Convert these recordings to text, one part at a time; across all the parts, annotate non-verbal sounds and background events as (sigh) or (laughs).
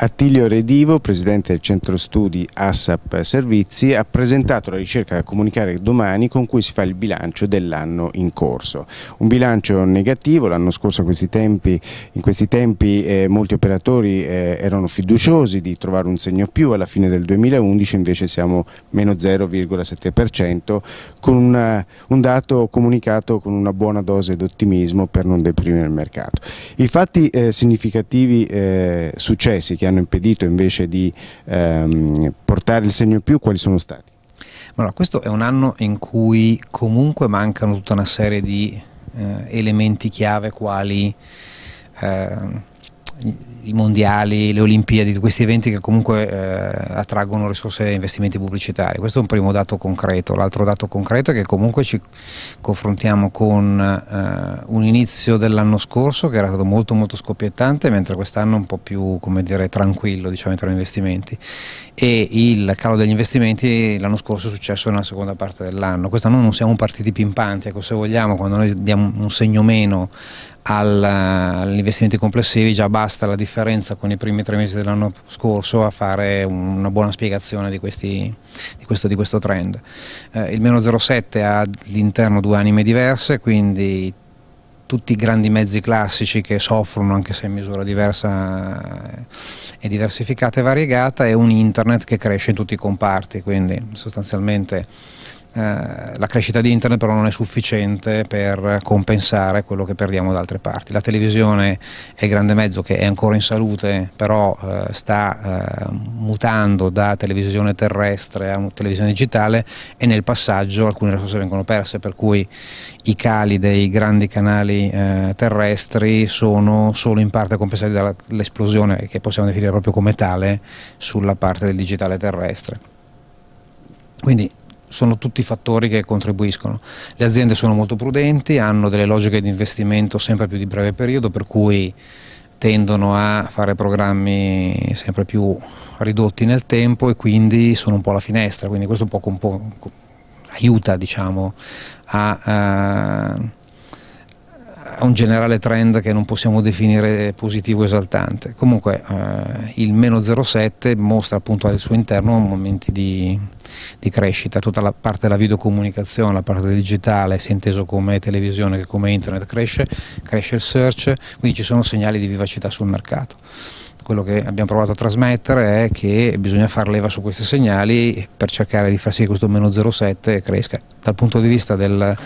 Attilio Redivo, presidente del centro studi ASAP Servizi, ha presentato la ricerca da comunicare domani con cui si fa il bilancio dell'anno in corso. Un bilancio negativo, l'anno scorso questi tempi, in questi tempi eh, molti operatori eh, erano fiduciosi di trovare un segno più, alla fine del 2011 invece siamo meno 0,7% con una, un dato comunicato con una buona dose d'ottimismo per non deprimere il mercato. I fatti eh, significativi eh, successi che hanno impedito invece di ehm, portare il segno più, quali sono stati? Allora, questo è un anno in cui comunque mancano tutta una serie di eh, elementi chiave quali eh, i mondiali, le Olimpiadi, questi eventi che comunque eh, attraggono risorse e investimenti pubblicitari. Questo è un primo dato concreto. L'altro dato concreto è che comunque ci confrontiamo con eh, un inizio dell'anno scorso che era stato molto molto scoppiettante, mentre quest'anno un po' più dire, tranquillo diciamo, in termini di investimenti. E il calo degli investimenti l'anno scorso è successo nella seconda parte dell'anno. Quest'anno non siamo partiti pimpanti, ecco, se vogliamo, quando noi diamo un segno meno agli investimenti complessivi già basta la differenza con i primi tre mesi dell'anno scorso a fare una buona spiegazione di, questi, di, questo, di questo, trend. Eh, il meno 0,7 ha all'interno due anime diverse, quindi tutti i grandi mezzi classici che soffrono anche se in misura diversa eh, e diversificata e variegata e un internet che cresce in tutti i comparti, quindi sostanzialmente la crescita di internet però non è sufficiente per compensare quello che perdiamo da altre parti. La televisione è il grande mezzo che è ancora in salute, però eh, sta eh, mutando da televisione terrestre a televisione digitale e nel passaggio alcune risorse vengono perse, per cui i cali dei grandi canali eh, terrestri sono solo in parte compensati dall'esplosione che possiamo definire proprio come tale sulla parte del digitale terrestre. Quindi sono tutti fattori che contribuiscono. Le aziende sono molto prudenti, hanno delle logiche di investimento sempre più di breve periodo, per cui tendono a fare programmi sempre più ridotti nel tempo e quindi sono un po' alla finestra, quindi questo un po', un po aiuta diciamo, a, a eh, ha un generale trend che non possiamo definire positivo esaltante. Comunque eh, il meno 0,7 mostra appunto al suo interno momenti di, di, crescita, tutta la parte della videocomunicazione, la parte digitale, sia inteso come televisione che come internet, cresce, cresce il search, quindi ci sono segnali di vivacità sul mercato. Quello che abbiamo provato a trasmettere è che bisogna far leva su questi segnali per cercare di far sì che questo meno 0,7 cresca. Dal punto di vista del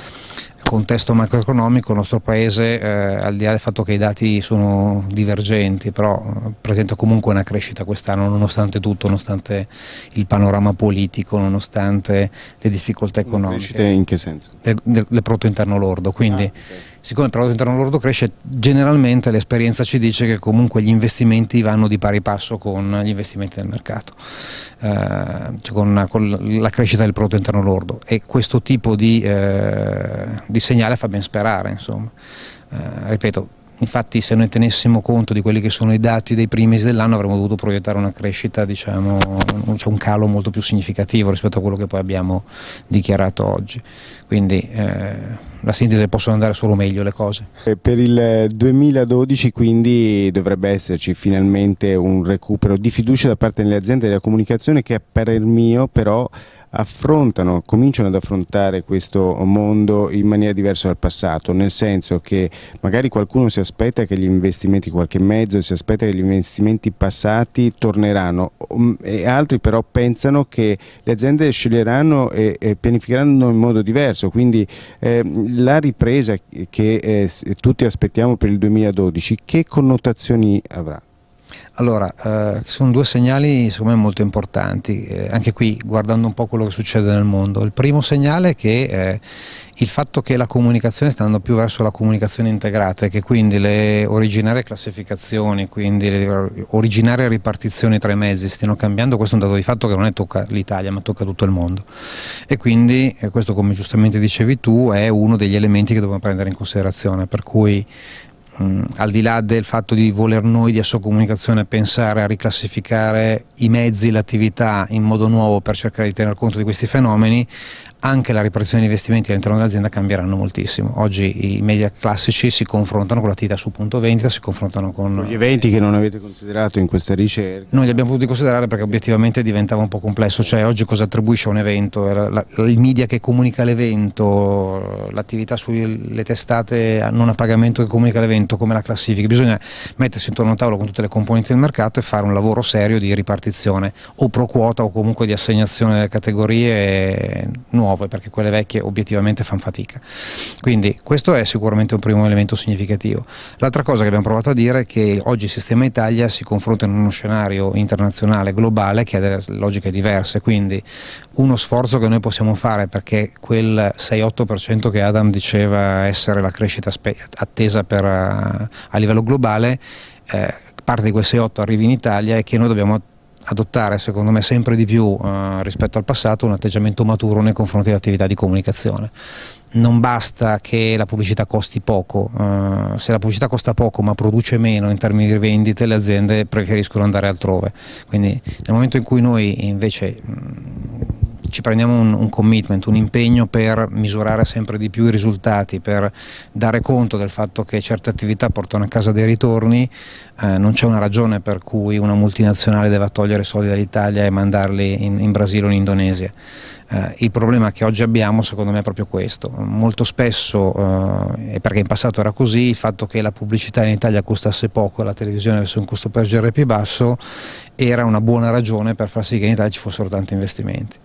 contesto macroeconomico il nostro paese, eh, al di là del fatto che i dati sono divergenti, però eh, presenta comunque una crescita quest'anno nonostante tutto, nonostante il panorama politico, nonostante le difficoltà economiche. Crescita in che senso? Del, del, del prodotto interno lordo, quindi ah, okay siccome il prodotto interno lordo cresce, generalmente l'esperienza ci dice che comunque gli investimenti vanno di pari passo con gli investimenti del mercato, eh, cioè con, con, la crescita del prodotto interno lordo e questo tipo di, eh, di segnale fa ben sperare. Insomma. Eh, ripeto, infatti se noi tenessimo conto di quelli che sono i dati dei primi mesi dell'anno avremmo dovuto proiettare una crescita, diciamo, un cioè calo molto più significativo rispetto a quello che poi abbiamo dichiarato oggi. Quindi eh, la sintesi possono andare solo meglio le cose. Eh, per il 2012 quindi dovrebbe esserci finalmente un recupero di fiducia da parte delle aziende della comunicazione che per il mio però affrontano, cominciano ad affrontare questo mondo in maniera diversa dal passato, nel senso che magari qualcuno si aspetta che gli investimenti, qualche mezzo, si aspetta che gli investimenti passati torneranno um, e altri però pensano che le aziende sceglieranno e, pianificheranno in modo diverso, quindi eh, la ripresa che eh, tutti aspettiamo per il 2012 che connotazioni avrà? Allora, eh, sono due segnali secondo me molto importanti, eh, anche qui guardando un po' quello che succede nel mondo. Il primo segnale è che eh, il fatto che la comunicazione sta andando più verso la comunicazione integrata e che quindi le originarie classificazioni, quindi le originarie ripartizioni tra i mezzi stiano cambiando, questo è un dato di fatto che non è tocca l'Italia ma tocca tutto il mondo. E quindi eh, questo come giustamente dicevi tu è uno degli elementi che dobbiamo prendere in considerazione, per cui mh, mm, al di là del fatto di voler noi di Comunicazione pensare a riclassificare i mezzi, l'attività in modo nuovo per cercare di tener conto di questi fenomeni, anche la ripartizione di investimenti all'interno dell'azienda cambieranno moltissimo. Oggi i media classici si confrontano con l'attività su punto vendita, si confrontano con... gli eventi che non avete considerato in questa ricerca? Noi li abbiamo potuti considerare perché obiettivamente diventava un po' complesso, cioè oggi cosa attribuisce a un evento? il media che comunica l'evento, l'attività sulle testate non a pagamento che comunica l'evento, come la classifica. Bisogna mettersi intorno a un tavolo con tutte le componenti del mercato e fare un lavoro serio di ripartizione o pro quota o comunque di assegnazione delle categorie eh, nuove nuove perché quelle vecchie obiettivamente fanno fatica. Quindi questo è sicuramente un primo elemento significativo. L'altra cosa che abbiamo provato a dire è che oggi il sistema Italia si confronta in uno scenario internazionale globale che ha delle logiche diverse, quindi uno sforzo che noi possiamo fare perché quel 6-8% che Adam diceva essere la crescita attesa per, eh, a livello globale eh, parte di quel 6-8 arrivi in Italia e che noi dobbiamo adottare secondo me sempre di più eh, rispetto al passato un atteggiamento maturo nei confronti dell'attività di comunicazione. Non basta che la pubblicità costi poco, eh, se la pubblicità costa poco ma produce meno in termini di vendite le aziende preferiscono andare altrove, quindi nel momento in cui noi invece mh, ci prendiamo un, un, commitment, un impegno per misurare sempre di più i risultati, per dare conto del fatto che certe attività portano a casa dei ritorni, eh, non c'è una ragione per cui una multinazionale deve togliere soldi dall'Italia e mandarli in, in Brasile o in Indonesia. Eh, il problema che oggi abbiamo secondo me è proprio questo, molto spesso, eh, e perché in passato era così, il fatto che la pubblicità in Italia costasse poco e la televisione avesse un costo per GRP basso era una buona ragione per far sì che in Italia ci fossero tanti investimenti.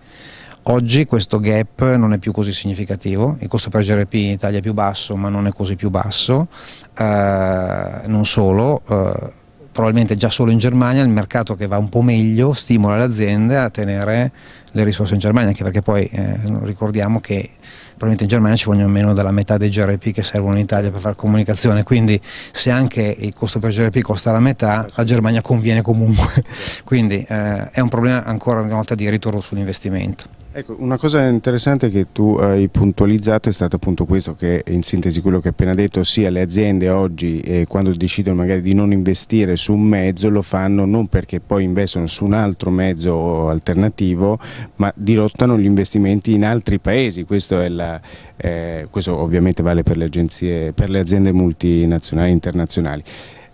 Oggi questo gap non è più così significativo, il costo per GRP in Italia è più basso ma non è così più basso, eh, non solo, eh, probabilmente già solo in Germania il mercato che va un po' meglio stimola le aziende a tenere le risorse in Germania, anche perché poi eh, ricordiamo che probabilmente in Germania ci vogliono meno della metà dei GRP che servono in Italia per fare comunicazione, quindi se anche il costo per GRP costa la metà, la Germania conviene comunque, (laughs) quindi eh, è un problema ancora una volta di ritorno sull'investimento. Ecco, una cosa interessante che tu hai puntualizzato è stato appunto questo che in sintesi quello che hai appena detto, ossia le aziende oggi eh, quando decidono magari di non investire su un mezzo lo fanno non perché poi investono su un altro mezzo alternativo, ma dirottano gli investimenti in altri paesi, questo, la, eh, questo ovviamente vale per le, agenzie, per le aziende multinazionali e internazionali.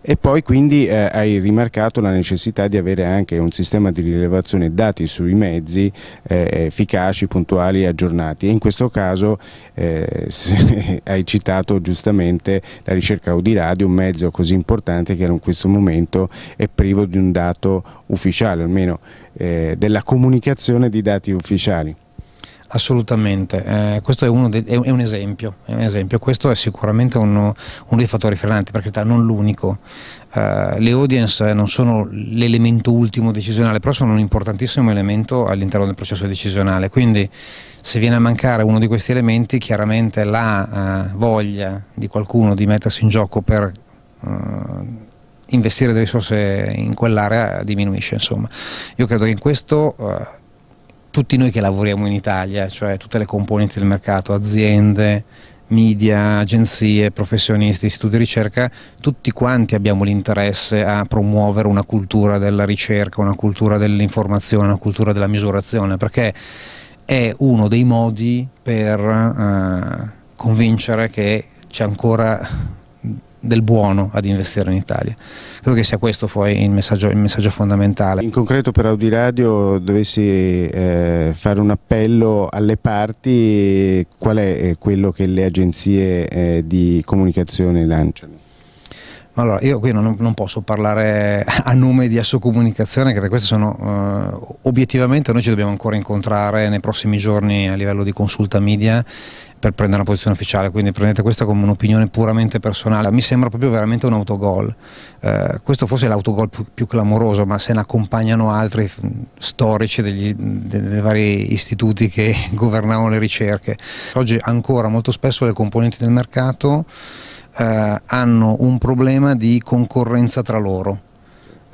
E poi quindi eh, hai rimarcato la necessità di avere anche un sistema di rilevazione dati sui mezzi eh, efficaci, puntuali e aggiornati. E in questo caso eh, (laughs) hai citato giustamente la ricerca Audiradio, un mezzo così importante che in questo momento è privo di un dato ufficiale, almeno eh, della comunicazione di dati ufficiali. Assolutamente, eh, questo è, de, è, un esempio, è, un esempio, questo è sicuramente uno, uno dei fattori frenanti, per carità non l'unico. Eh, le audience non sono l'elemento ultimo decisionale, però sono un importantissimo elemento all'interno del processo decisionale, quindi se viene a mancare uno di questi elementi chiaramente la eh, voglia di qualcuno di mettersi in gioco per eh, investire delle risorse in quell'area diminuisce. Insomma. Io credo che in questo eh, tutti noi che lavoriamo in Italia, cioè tutte le componenti del mercato, aziende, media, agenzie, professionisti, istituti di ricerca, tutti quanti abbiamo l'interesse a promuovere una cultura della ricerca, una cultura dell'informazione, una cultura della misurazione, perché è uno dei modi per eh, convincere che c'è ancora del buono ad investire in Italia. Credo che sia questo poi il messaggio, il messaggio fondamentale. In concreto per Audi Radio dovessi eh, fare un appello alle parti, qual è eh, quello che le agenzie eh, di comunicazione lanciano? Allora, io qui non, non, posso parlare a nome di Asso Comunicazione, perché questi sono eh, obiettivamente noi ci dobbiamo ancora incontrare nei prossimi giorni a livello di consulta media per prendere una posizione ufficiale, quindi prendete questa come un'opinione puramente personale, mi sembra proprio veramente un autogol, eh, questo forse è l'autogol più, più, clamoroso, ma se ne accompagnano altri mm, storici degli, dei, dei vari istituti che (laughs) governavano le ricerche. Oggi ancora molto spesso le componenti del mercato eh, hanno un problema di concorrenza tra loro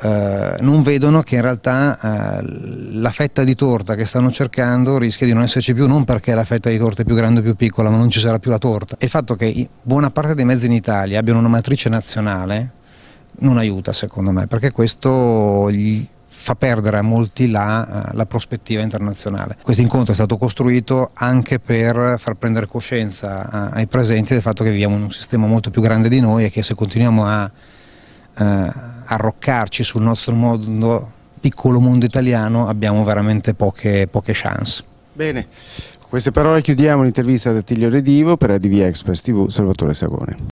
eh, non vedono che in realtà eh, la fetta di torta che stanno cercando rischia di non esserci più, non perché la fetta di torta è più grande o più piccola, ma non ci sarà più la torta. E il fatto che buona parte dei mezzi in Italia abbiano una matrice nazionale non aiuta secondo me, perché questo gli fa perdere a molti la, eh, la prospettiva internazionale. Questo incontro è stato costruito anche per far prendere coscienza eh, ai presenti del fatto che viviamo in un sistema molto più grande di noi e che se continuiamo a eh, arroccarci sul nostro mondo, piccolo mondo italiano abbiamo veramente poche, poche chance. Bene, con queste parole chiudiamo l'intervista da Tiglio Redivo per ADV Express TV Salvatore Sagone.